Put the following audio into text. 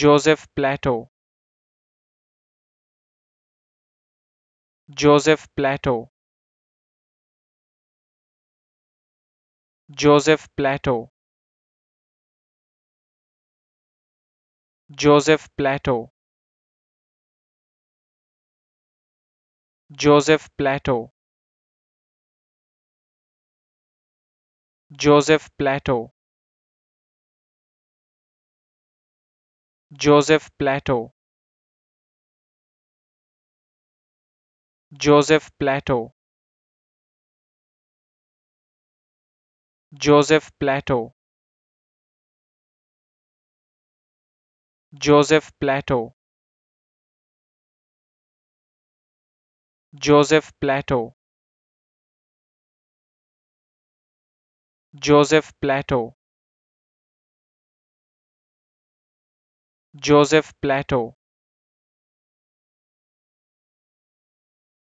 Joseph Plateau. Joseph Plateau. Joseph Plateau. Joseph Plateau. Joseph Plateau. Joseph Plateau. Joseph Plateau. Joseph Plato Joseph Plato Joseph Plato Joseph Plato Joseph Plato joseph plato